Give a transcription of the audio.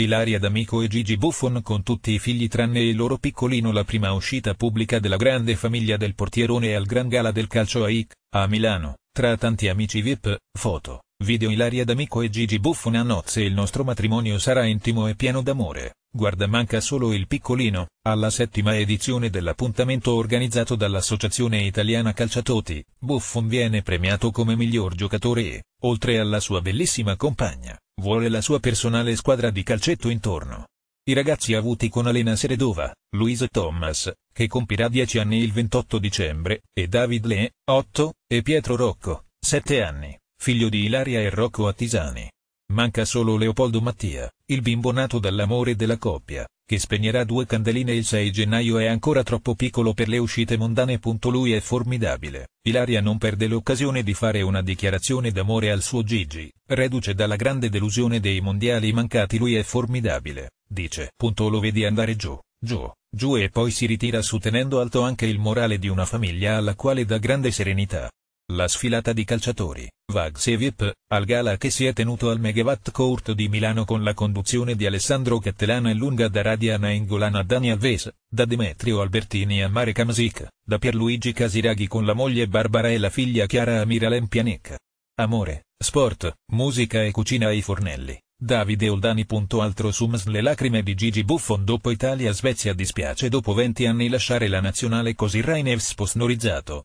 Ilaria D'Amico e Gigi Buffon con tutti i figli tranne il loro piccolino la prima uscita pubblica della grande famiglia del portierone al Gran Gala del calcio a IC, a Milano, tra tanti amici VIP, foto, video Ilaria D'Amico e Gigi Buffon a nozze il nostro matrimonio sarà intimo e pieno d'amore, guarda manca solo il piccolino, alla settima edizione dell'appuntamento organizzato dall'Associazione Italiana Calciatoti, Buffon viene premiato come miglior giocatore e, oltre alla sua bellissima compagna, Vuole la sua personale squadra di calcetto intorno. I ragazzi avuti con Alena Seredova, Luis Thomas, che compirà 10 anni il 28 dicembre, e David Le, 8, e Pietro Rocco, 7 anni, figlio di Ilaria e Rocco Attisani. Manca solo Leopoldo Mattia, il bimbo nato dall'amore della coppia, che spegnerà due candeline il 6 gennaio è ancora troppo piccolo per le uscite mondane. Lui è formidabile. Ilaria non perde l'occasione di fare una dichiarazione d'amore al suo Gigi, reduce dalla grande delusione dei mondiali mancati. Lui è formidabile, dice. Lo vedi andare giù, giù, giù e poi si ritira su tenendo alto anche il morale di una famiglia alla quale dà grande serenità. La sfilata di calciatori, Vags e VIP, al gala che si è tenuto al Megawatt Court di Milano con la conduzione di Alessandro Cattelana e lunga da Radiana Ingolana a Dani Ves, da Demetrio Albertini a Mare Kamsic, da Pierluigi Casiraghi con la moglie Barbara e la figlia Chiara a Miralem Pianecca. Amore, sport, musica e cucina ai fornelli. Davide Oldani. Altro sums Le lacrime di Gigi Buffon dopo Italia-Svezia dispiace dopo 20 anni lasciare la nazionale così Rainevs posnorizzato,